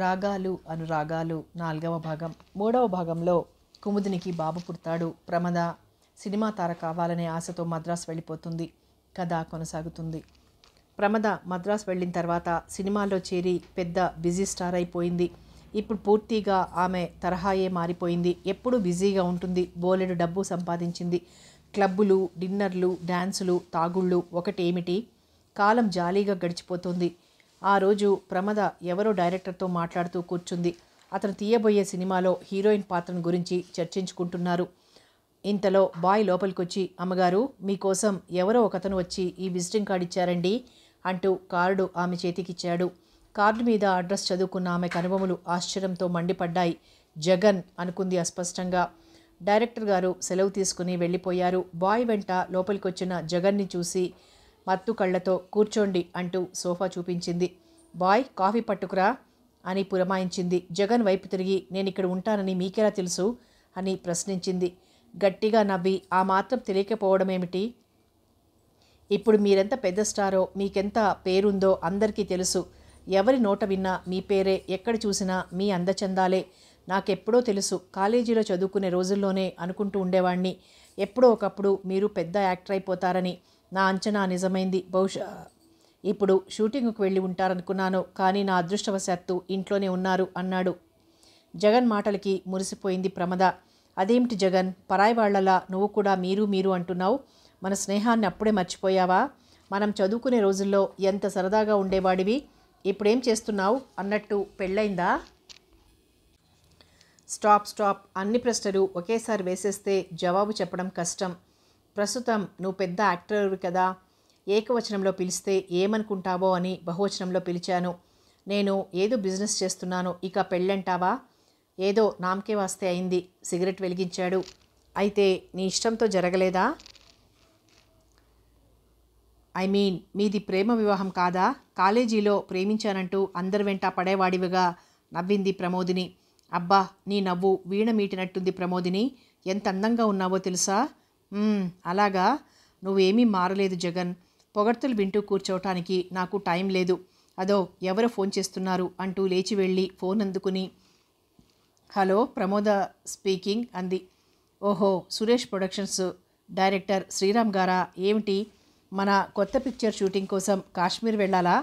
రాగాలు అనురాగాలు నాలుగవ భాగం మూడవ భాగంలో కుముదినికి బాబు పుడతాడు ప్రమద సినిమా తార కావాలనే ఆశతో మద్రాస్ వెళ్ళిపోతుంది కథ కొనసాగుతుంది ప్రమద మద్రాస్ వెళ్ళిన తర్వాత సినిమాలో చేరి పెద్ద బిజీ స్టార్ అయిపోయింది ఇప్పుడు పూర్తిగా ఆమె తరహాయే మారిపోయింది ఎప్పుడూ బిజీగా ఉంటుంది బోలెడు డబ్బు సంపాదించింది క్లబ్బులు డిన్నర్లు డ్యాన్సులు తాగుళ్ళు ఒకటేమిటి కాలం జాలీగా గడిచిపోతుంది ఆ రోజు ప్రమద ఎవరో డైరెక్టర్తో మాట్లాడుతూ కూర్చుంది అతను తీయబోయే సినిమాలో హీరోయిన్ పాత్రను గురించి చర్చించుకుంటున్నారు ఇంతలో బాయ్ లోపలికొచ్చి అమ్మగారు మీకోసం ఎవరో ఒకతను వచ్చి ఈ విజిటింగ్ కార్డు ఇచ్చారండి అంటూ కార్డు ఆమె చేతికిచ్చాడు కార్డు మీద అడ్రస్ చదువుకున్న ఆమె కనుబొమలు ఆశ్చర్యంతో మండిపడ్డాయి జగన్ అనుకుంది అస్పష్టంగా డైరెక్టర్ గారు సెలవు తీసుకుని వెళ్ళిపోయారు బాయ్ వెంట లోపలికొచ్చిన జగన్ని చూసి మత్తు కళ్ళతో కూర్చోండి అంటూ సోఫా చూపించింది బాయ్ కాఫీ పట్టుకురా అని పురమాయించింది జగన్ వైపు తిరిగి నేను ఇక్కడ ఉంటానని మీకెలా తెలుసు అని ప్రశ్నించింది గట్టిగా నవ్వి ఆ మాత్రం తెలియకపోవడం ఏమిటి ఇప్పుడు మీరెంత పెద్ద స్టారో మీకెంత పేరుందో అందరికీ తెలుసు ఎవరి నోట విన్నా మీ పేరే ఎక్కడ చూసినా మీ అందచందాలే నాకెప్పుడో తెలుసు కాలేజీలో చదువుకునే రోజుల్లోనే అనుకుంటూ ఉండేవాణ్ణి ఎప్పుడో ఒకప్పుడు మీరు పెద్ద యాక్టర్ అయిపోతారని నా అంచనా నిజమైంది బహుశా ఇప్పుడు షూటింగ్కు వెళ్ళి ఉంటారనుకున్నాను కానీ నా అదృష్టవశాత్తు ఇంట్లోనే ఉన్నారు అన్నాడు జగన్ మాటలకి మురిసిపోయింది ప్రమద అదేమిటి జగన్ పరాయి వాళ్లలా నువ్వు కూడా మీరు మీరు అంటున్నావు మన స్నేహాన్ని అప్పుడే మర్చిపోయావా మనం చదువుకునే రోజుల్లో ఎంత సరదాగా ఉండేవాడివి ఇప్పుడేం చేస్తున్నావు అన్నట్టు పెళ్ళైందా స్టాప్ స్టాప్ అన్ని ప్రశ్నలు ఒకేసారి వేసేస్తే జవాబు చెప్పడం కష్టం ప్రస్తుతం నువ్వు పెద్ద యాక్టర్ కదా ఏకవచనంలో పిలిస్తే ఏమనుకుంటావో అని బహువచనంలో పిలిచాను నేను ఏదో బిజినెస్ చేస్తున్నాను ఇక పెళ్ళంటావా ఏదో నామకే వాస్తే అయింది సిగరెట్ వెలిగించాడు అయితే నీ ఇష్టంతో జరగలేదా ఐ మీన్ మీది ప్రేమ వివాహం కాదా కాలేజీలో ప్రేమించానంటూ అందరి వెంట పడేవాడివిగా నవ్వింది ప్రమోదిని అబ్బా నీ నవ్వు వీణ మీటినట్టుంది ప్రమోదిని ఎంత అందంగా ఉన్నావో తెలుసా అలాగా నువ్వేమీ మారలేదు జగన్ పొగడ్తలు వింటూ కూర్చోవటానికి నాకు టైం లేదు అదో ఎవరో ఫోన్ చేస్తున్నారు అంటూ లేచి వెళ్ళి ఫోన్ అందుకుని హలో ప్రమోద స్పీకింగ్ అంది ఓహో సురేష్ ప్రొడక్షన్స్ డైరెక్టర్ శ్రీరామ్ గారా ఏమిటి మన కొత్త పిక్చర్ షూటింగ్ కోసం కాశ్మీర్ వెళ్ళాలా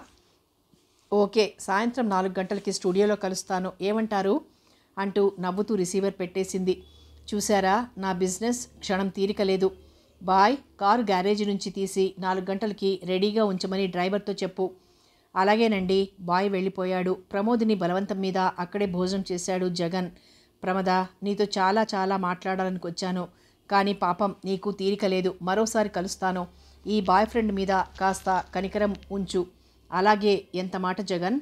ఓకే సాయంత్రం నాలుగు గంటలకి స్టూడియోలో కలుస్తాను ఏమంటారు అంటూ నవ్వుతూ రిసీవర్ పెట్టేసింది చూశారా నా బిజినెస్ క్షణం తీరిక లేదు బాయ్ కారు గ్యారేజ్ నుంచి తీసి నాలుగు గంటలకి రెడీగా ఉంచమని డ్రైవర్తో చెప్పు అలాగేనండి బాయ్ వెళ్ళిపోయాడు ప్రమోదిని బలవంతం మీద అక్కడే భోజనం చేశాడు జగన్ ప్రమద నీతో చాలా చాలా వచ్చాను కానీ పాపం నీకు తీరిక లేదు మరోసారి కలుస్తాను ఈ బాయ్ ఫ్రెండ్ మీద కాస్త కనికరం ఉంచు అలాగే ఎంత మాట జగన్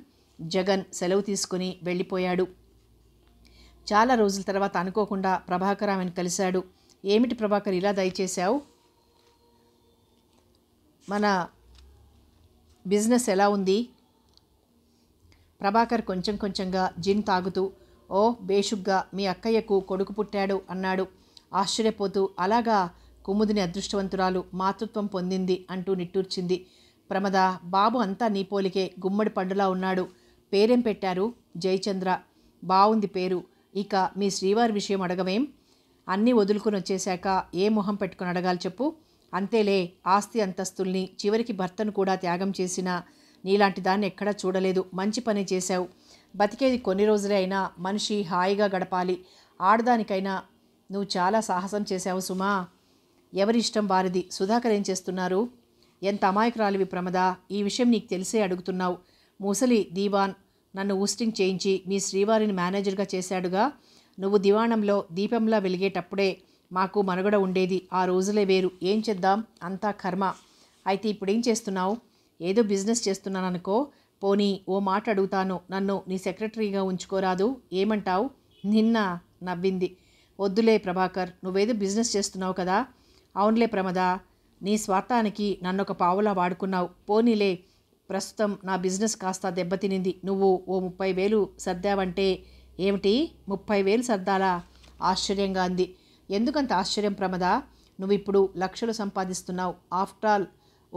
జగన్ సెలవు తీసుకుని వెళ్ళిపోయాడు చాలా రోజుల తర్వాత అనుకోకుండా ప్రభాకర్ ఆమెను కలిశాడు ఏమిటి ప్రభాకర్ ఇలా దయచేశావు మన బిజినెస్ ఎలా ఉంది ప్రభాకర్ కొంచెం కొంచెంగా జిన్ తాగుతూ ఓ బేషుగ్గా మీ అక్కయ్యకు కొడుకు పుట్టాడు అన్నాడు ఆశ్చర్యపోతూ అలాగా కుముదిని అదృష్టవంతురాలు మాతృత్వం పొందింది అంటూ నిట్టూర్చింది ప్రమద బాబు అంతా నీ పోలికే గుమ్మడి పండులా ఉన్నాడు పేరేం పెట్టారు జయచంద్ర బాగుంది పేరు ఇక మీ శ్రీవారి విషయం అడగవేం అన్నీ వదులుకుని వచ్చేశాక ఏ మొహం పెట్టుకుని అడగాలి చెప్పు అంతేలే ఆస్తి అంతస్తుల్ని చివరికి భర్తను కూడా త్యాగం చేసిన నీలాంటి దాన్ని ఎక్కడా చూడలేదు మంచి పని చేశావు బతికేది కొన్ని రోజులే అయినా మనిషి హాయిగా గడపాలి ఆడదానికైనా నువ్వు చాలా సాహసం చేశావు సుమా ఎవరిష్టం వారిది సుధాకర్ ఏం చేస్తున్నారు ఎంత అమాయకురాలివి ప్రమద ఈ విషయం నీకు తెలిసే అడుగుతున్నావు ముసలి దీవాన్ నన్ను ఊస్టింగ్ చేయించి మీ శ్రీవారిని మేనేజర్గా చేశాడుగా నువ్వు దివాణంలో దీపంలా వెలిగేటప్పుడే మాకు మనుగడ ఉండేది ఆ రోజులే వేరు ఏం చేద్దాం అంతా కర్మ అయితే ఇప్పుడేం చేస్తున్నావు ఏదో బిజినెస్ చేస్తున్నాననుకో పోనీ ఓ మాట అడుగుతాను నన్ను నీ సెక్రటరీగా ఉంచుకోరాదు ఏమంటావు నిన్న నవ్వింది వద్దులే ప్రభాకర్ నువ్వేదో బిజినెస్ చేస్తున్నావు కదా అవునులే ప్రమద నీ స్వార్థానికి నన్నొక పావులా వాడుకున్నావు పోనీలే ప్రస్తుతం నా బిజినెస్ కాస్త దెబ్బతినింది నువ్వు ఓ ముప్పై వేలు సర్దావంటే ఏమిటి ముప్పై వేలు సర్దాలా ఆశ్చర్యంగా అంది ఎందుకంత ఆశ్చర్యం ప్రమద నువ్వు ఇప్పుడు లక్షలు సంపాదిస్తున్నావు ఆఫ్టర్ ఆల్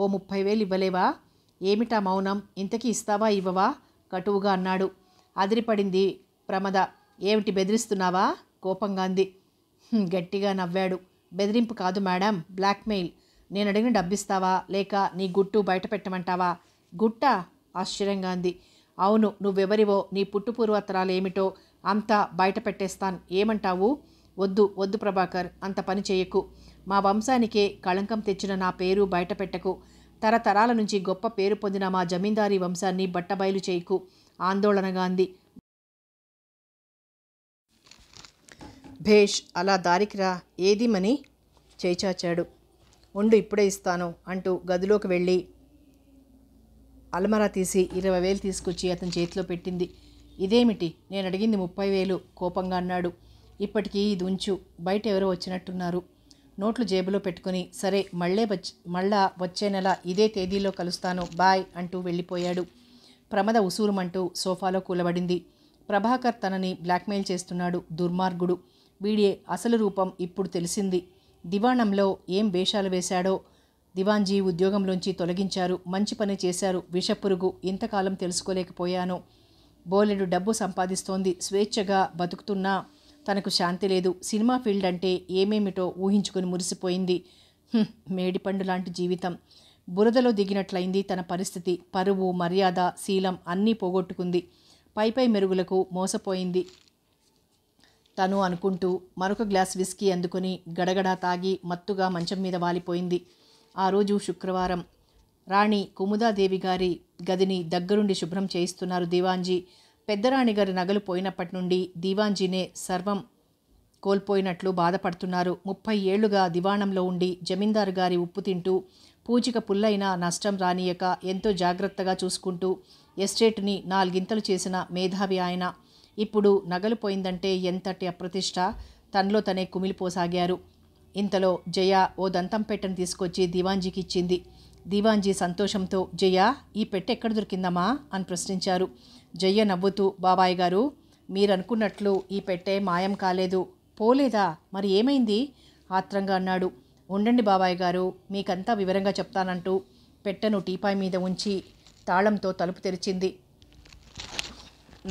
ఓ ముప్పై వేలు ఇవ్వలేవా ఏమిటా మౌనం ఇంతకీ ఇస్తావా ఇవ్వవా కటువుగా అన్నాడు అదిరిపడింది ప్రమద ఏమిటి బెదిరిస్తున్నావా కోపంగా అంది గట్టిగా నవ్వాడు బెదిరింపు కాదు మేడం బ్లాక్మెయిల్ నేను అడిగిన డబ్బిస్తావా లేక నీ గుట్టు బయట పెట్టమంటావా గుట్ట ఆశ్చర్యంగా అంది అవును నువ్వెవరివో నీ పుట్టుపూర్వత్తరాలు ఏమిటో అంతా బయట పెట్టేస్తాను ఏమంటావు వద్దు వద్దు ప్రభాకర్ అంత పని చేయకు మా వంశానికే కళంకం తెచ్చిన నా పేరు బయట పెట్టకు తరతరాల నుంచి గొప్ప పేరు పొందిన మా జమీందారీ వంశాన్ని బట్టబయలు చేయకు ఆందోళనగా అంది భేష్ అలా దారికిరా ఏది మని చేచాచాడు ఉండు ఇప్పుడే ఇస్తాను అంటూ గదిలోకి వెళ్ళి అల్మరా తీసి ఇరవై వేలు తీసుకొచ్చి అతని చేతిలో పెట్టింది ఇదేమిటి నేను అడిగింది ముప్పై వేలు కోపంగా అన్నాడు ఇప్పటికీ ఇది ఉంచు బయట ఎవరో వచ్చినట్టున్నారు నోట్లు జేబులో పెట్టుకుని సరే మళ్ళీ మళ్ళా వచ్చే నెల ఇదే తేదీలో కలుస్తాను బాయ్ అంటూ వెళ్ళిపోయాడు ప్రమద ఉసూరుమంటూ సోఫాలో కూలబడింది ప్రభాకర్ తనని బ్లాక్మెయిల్ చేస్తున్నాడు దుర్మార్గుడు వీడియే అసలు రూపం ఇప్పుడు తెలిసింది దివాణంలో ఏం వేషాలు వేశాడో దివాన్జీ ఉద్యోగంలోంచి తొలగించారు మంచి పని చేశారు విషపురుగు ఇంతకాలం తెలుసుకోలేకపోయాను బోలెడు డబ్బు సంపాదిస్తోంది స్వేచ్ఛగా బతుకుతున్నా తనకు శాంతి లేదు సినిమా ఫీల్డ్ అంటే ఏమేమిటో ఊహించుకుని మురిసిపోయింది మేడిపండు లాంటి జీవితం బురదలో దిగినట్లయింది తన పరిస్థితి పరువు మర్యాద శీలం అన్నీ పోగొట్టుకుంది పైపై మెరుగులకు మోసపోయింది తను అనుకుంటూ మరొక గ్లాస్ విస్కీ అందుకొని గడగడా తాగి మత్తుగా మంచం మీద వాలిపోయింది ఆ రోజు శుక్రవారం రాణి కుముదాదేవి గారి గదిని దగ్గరుండి శుభ్రం చేయిస్తున్నారు దీవాంజీ పెద్దరాణి గారి నగలు పోయినప్పటి నుండి దీవాంజీనే సర్వం కోల్పోయినట్లు బాధపడుతున్నారు ముప్పై ఏళ్లుగా దివాణంలో ఉండి జమీందారు గారి ఉప్పు తింటూ పూచిక పుల్లైనా నష్టం రానియక ఎంతో జాగ్రత్తగా చూసుకుంటూ ఎస్టేట్ని నాలుగింతలు చేసిన మేధావి ఆయన ఇప్పుడు నగలు పోయిందంటే ఎంతటి అప్రతిష్ట తనలో తనే కుమిలిపోసాగారు ఇంతలో జయ ఓ దంతం పెట్టను తీసుకొచ్చి దివాంజీకి ఇచ్చింది దివాంజీ సంతోషంతో జయ ఈ పెట్టె ఎక్కడ దొరికిందమ్మా అని ప్రశ్నించారు జయ నవ్వుతూ బాబాయ్ గారు మీరనుకున్నట్లు ఈ పెట్టే మాయం కాలేదు పోలేదా మరి ఏమైంది ఆత్రంగా అన్నాడు ఉండండి బాబాయ్ గారు మీకంతా వివరంగా చెప్తానంటూ పెట్టెను టీపాయ్ మీద ఉంచి తాళంతో తలుపు తెరిచింది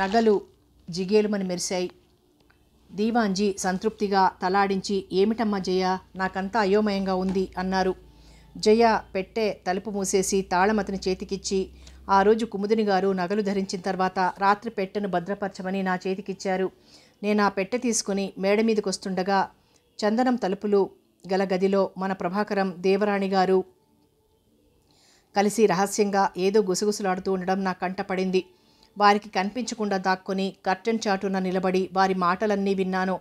నగలు జిగేలుమని మెరిశాయి దీవాంజీ సంతృప్తిగా తలాడించి ఏమిటమ్మా జయ నాకంతా అయోమయంగా ఉంది అన్నారు జయ పెట్టే తలుపు మూసేసి తాళమతిని చేతికిచ్చి ఆ రోజు కుముదిని గారు నగలు ధరించిన తర్వాత రాత్రి పెట్టెను భద్రపరచమని నా చేతికిచ్చారు నేను ఆ పెట్టె తీసుకుని మేడ మీదకి వస్తుండగా చందనం తలుపులు గల గదిలో మన ప్రభాకరం దేవరాణి గారు కలిసి రహస్యంగా ఏదో గుసగుసలాడుతూ ఉండడం నా కంటపడింది వారికి కనిపించకుండా దాక్కుని కర్టెన్ చాటున నిలబడి వారి మాటలన్నీ విన్నాను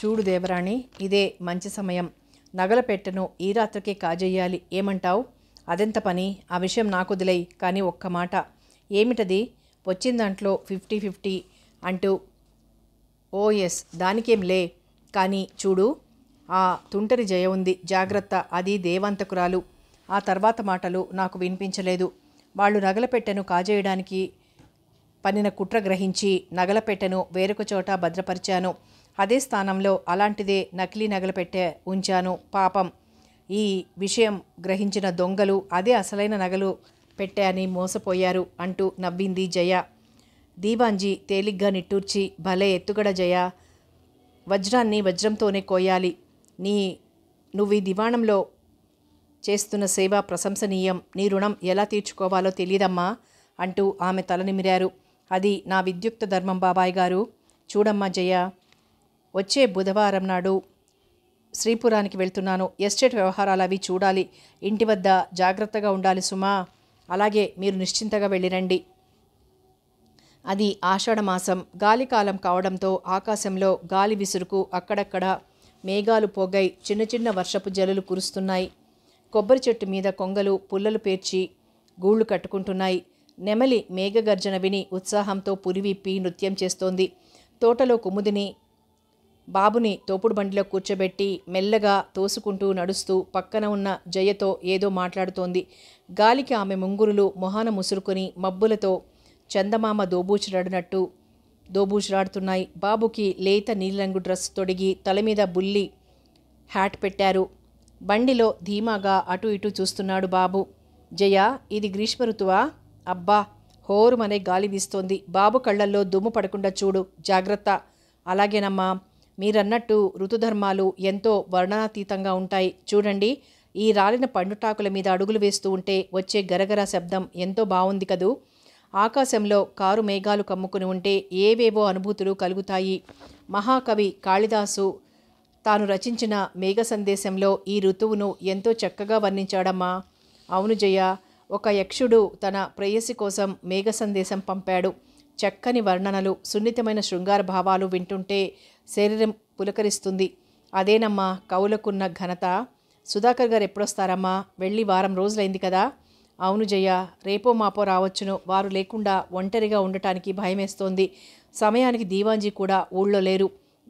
చూడు దేవరాణి ఇదే మంచి సమయం నగల పెట్టను ఈ రాత్రికే కాజేయాలి ఏమంటావు అదెంత పని ఆ విషయం నాకు వదిలేయి కానీ ఒక్క మాట ఏమిటది వచ్చిన దాంట్లో ఫిఫ్టీ ఫిఫ్టీ అంటూ ఓ ఎస్ దానికేం లే కానీ చూడు ఆ తుంటరి జయ ఉంది జాగ్రత్త అది దేవాంతకురాలు ఆ తర్వాత మాటలు నాకు వినిపించలేదు వాళ్ళు నగలపెట్టెను కాజేయడానికి పనిన కుట్ర గ్రహించి నగలపెట్టెను వేరొక చోట భద్రపరిచాను అదే స్థానంలో అలాంటిదే నకిలీ నగలపెట్టె ఉంచాను పాపం ఈ విషయం గ్రహించిన దొంగలు అదే అసలైన నగలు పెట్టే అని మోసపోయారు అంటూ నవ్వింది జయ దీవాంజీ తేలిగ్గా నిట్టూర్చి భలే ఎత్తుగడ జయ వజ్రాన్ని వజ్రంతోనే కోయాలి నీ నువ్వు ఈ దివాణంలో చేస్తున్న సేవ ప్రశంసనీయం నీ రుణం ఎలా తీర్చుకోవాలో తెలియదమ్మా అంటూ ఆమె తలనిమిరారు అది నా విద్యుక్త ధర్మం బాబాయ్ గారు చూడమ్మా జయ వచ్చే బుధవారం నాడు శ్రీపురానికి వెళ్తున్నాను ఎస్టేట్ వ్యవహారాలు అవి చూడాలి ఇంటి వద్ద జాగ్రత్తగా ఉండాలి సుమా అలాగే మీరు నిశ్చింతగా వెళ్ళిరండి అది ఆషాఢమాసం గాలికాలం కావడంతో ఆకాశంలో గాలి విసురుకు అక్కడక్కడ మేఘాలు పోగై చిన్న చిన్న వర్షపు జల్లులు కురుస్తున్నాయి కొబ్బరి చెట్టు మీద కొంగలు పుల్లలు పేర్చి గూళ్ళు కట్టుకుంటున్నాయి నెమలి మేఘగర్జన విని ఉత్సాహంతో పురివిప్పి నృత్యం చేస్తోంది తోటలో కుముదిని బాబుని తోపుడు బండిలో కూర్చోబెట్టి మెల్లగా తోసుకుంటూ నడుస్తూ పక్కన ఉన్న జయతో ఏదో మాట్లాడుతోంది గాలికి ఆమె ముంగురులు మొహాన ముసురుకొని మబ్బులతో చందమామ దోబూచిరాడినట్టు దోబూచిరాడుతున్నాయి బాబుకి లేత నీలిరంగు డ్రెస్ తొడిగి తల మీద బుల్లి హ్యాట్ పెట్టారు బండిలో ధీమాగా అటు ఇటు చూస్తున్నాడు బాబు జయ ఇది గ్రీష్మ ఋతువా అబ్బా హోరుమనే గాలి వీస్తోంది బాబు కళ్ళల్లో దుమ్ము పడకుండా చూడు జాగ్రత్త అలాగేనమ్మా మీరన్నట్టు ఋతుధర్మాలు ఎంతో వర్ణనాతీతంగా ఉంటాయి చూడండి ఈ రాలిన పండుటాకుల మీద అడుగులు వేస్తూ ఉంటే వచ్చే గరగర శబ్దం ఎంతో బాగుంది కదూ ఆకాశంలో కారు మేఘాలు కమ్ముకుని ఉంటే ఏవేవో అనుభూతులు కలుగుతాయి మహాకవి కాళిదాసు తాను రచించిన మేఘ సందేశంలో ఈ ఋతువును ఎంతో చక్కగా వర్ణించాడమ్మా అవును జయ ఒక యక్షుడు తన ప్రేయసి కోసం మేఘ సందేశం పంపాడు చక్కని వర్ణనలు సున్నితమైన శృంగార భావాలు వింటుంటే శరీరం పులకరిస్తుంది అదేనమ్మా కవులకున్న ఘనత సుధాకర్ గారు ఎప్పుడొస్తారమ్మా వెళ్ళి వారం రోజులైంది కదా అవును జయ రేపో మాపో రావచ్చును వారు లేకుండా ఒంటరిగా ఉండటానికి భయమేస్తోంది సమయానికి దీవాంజీ కూడా ఊళ్ళో లేరు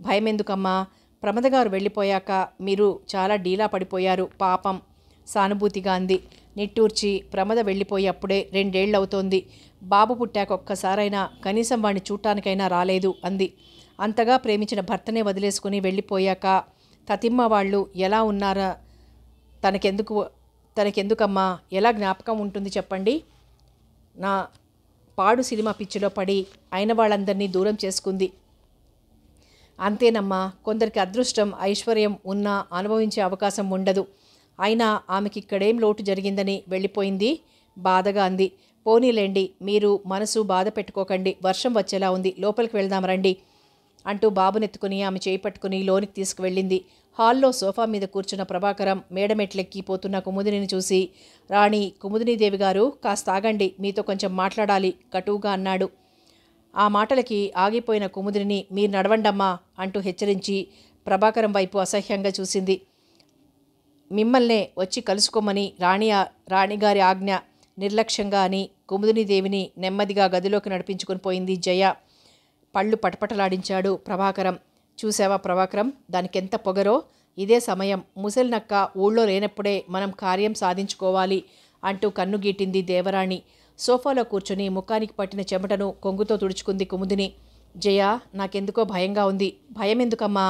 భయమెందుకమ్మా ప్రమద గారు వెళ్ళిపోయాక మీరు చాలా డీలా పడిపోయారు పాపం సానుభూతిగా అంది నిట్టూర్చి ప్రమద వెళ్ళిపోయేప్పుడే రెండేళ్లవుతోంది బాబు పుట్టాక ఒక్కసారైనా కనీసం వాణ్ణి చూడటానికైనా రాలేదు అంది అంతగా ప్రేమించిన భర్తనే వదిలేసుకుని వెళ్ళిపోయాక తతిమ్మ వాళ్ళు ఎలా ఉన్నారా తనకెందుకు తనకెందుకమ్మా ఎలా జ్ఞాపకం ఉంటుంది చెప్పండి నా పాడు సినిమా పిచ్చిలో పడి అయిన వాళ్ళందరినీ దూరం చేసుకుంది అంతేనమ్మా కొందరికి అదృష్టం ఐశ్వర్యం ఉన్నా అనుభవించే అవకాశం ఉండదు అయినా ఆమెకి ఇక్కడేం లోటు జరిగిందని వెళ్ళిపోయింది బాధగా అంది పోనీలేండి మీరు మనసు బాధ పెట్టుకోకండి వర్షం వచ్చేలా ఉంది లోపలికి వెళ్దాం రండి అంటూ బాబునెత్తుకుని ఆమె చేయి పట్టుకుని లోనికి తీసుకువెళ్ళింది హాల్లో సోఫా మీద కూర్చున్న ప్రభాకరం మేడమెట్లెక్కి పోతున్న కుముదినిని చూసి రాణి కుముదినీదేవి గారు కాస్త ఆగండి మీతో కొంచెం మాట్లాడాలి కటువుగా అన్నాడు ఆ మాటలకి ఆగిపోయిన కుముదిని మీరు నడవండమ్మా అంటూ హెచ్చరించి ప్రభాకరం వైపు అసహ్యంగా చూసింది మిమ్మల్నే వచ్చి కలుసుకోమని రాణి రాణిగారి ఆజ్ఞ నిర్లక్ష్యంగా అని కుముదిని దేవిని నెమ్మదిగా గదిలోకి నడిపించుకుని పోయింది జయ పళ్ళు పటపటలాడించాడు ప్రభాకరం చూసావా ప్రభాకరం దానికెంత పొగరో ఇదే సమయం ముసలినక్క ఊళ్ళో లేనప్పుడే మనం కార్యం సాధించుకోవాలి అంటూ కన్నుగీటింది దేవరాణి సోఫాలో కూర్చుని ముఖానికి పట్టిన చెమటను కొంగుతో తుడుచుకుంది కుముదిని జయ నాకెందుకో భయంగా ఉంది భయం ఎందుకమ్మా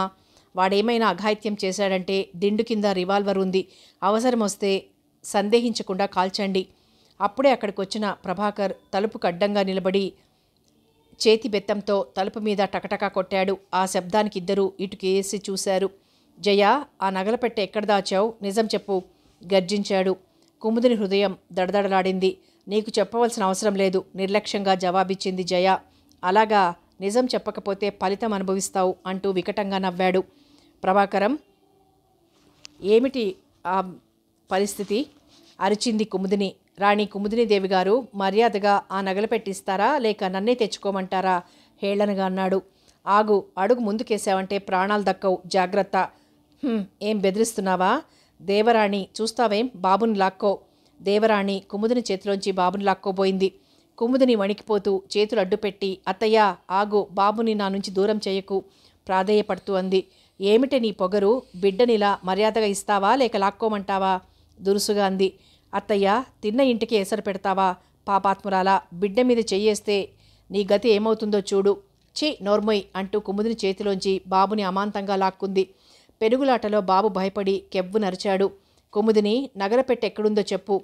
వాడేమైనా అఘాయిత్యం చేశాడంటే దిండు కింద రివాల్వర్ ఉంది అవసరం వస్తే సందేహించకుండా కాల్చండి అప్పుడే అక్కడికి వచ్చిన ప్రభాకర్ తలుపుకు అడ్డంగా నిలబడి చేతి బెత్తంతో తలుపు మీద టకటకా కొట్టాడు ఆ శబ్దానికి ఇద్దరూ ఇటుకేసి చూశారు జయ ఆ నగల పెట్టె ఎక్కడ దాచావు నిజం చెప్పు గర్జించాడు కుముదిని హృదయం దడదడలాడింది నీకు చెప్పవలసిన అవసరం లేదు నిర్లక్ష్యంగా జవాబిచ్చింది జయ అలాగా నిజం చెప్పకపోతే ఫలితం అనుభవిస్తావు అంటూ వికటంగా నవ్వాడు ప్రభాకరం ఏమిటి ఆ పరిస్థితి అరిచింది కుముదిని రాణి కుముదినిదేవి గారు మర్యాదగా ఆ నగలు పెట్టిస్తారా లేక నన్నే తెచ్చుకోమంటారా హేళనగా అన్నాడు ఆగు అడుగు ముందుకేసావంటే ప్రాణాలు దక్కవు జాగ్రత్త ఏం బెదిరిస్తున్నావా దేవరాణి చూస్తావేం బాబుని లాక్కో దేవరాణి కుముదిని చేతిలోంచి బాబుని లాక్కోబోయింది కుముదిని వణికిపోతూ చేతులు అడ్డుపెట్టి అత్తయ్య ఆగు బాబుని నా నుంచి దూరం చేయకు ప్రాధేయపడుతూ అంది ఏమిటి నీ పొగరు బిడ్డనిలా మర్యాదగా ఇస్తావా లేక లాక్కోమంటావా దురుసుగా అంది అత్తయ్య తిన్న ఇంటికి ఎసరు పెడతావా పాపాత్మురాలా బిడ్డ మీద చెయ్యేస్తే నీ గతి ఏమవుతుందో చూడు ఛీ నోర్మొయ్ అంటూ కుముదిని చేతిలోంచి బాబుని అమాంతంగా లాక్కుంది పెరుగులాటలో బాబు భయపడి కెవ్వు నరిచాడు కొముదిని నగరపెట్టెక్కడుందో ఎక్కడుందో చెప్పు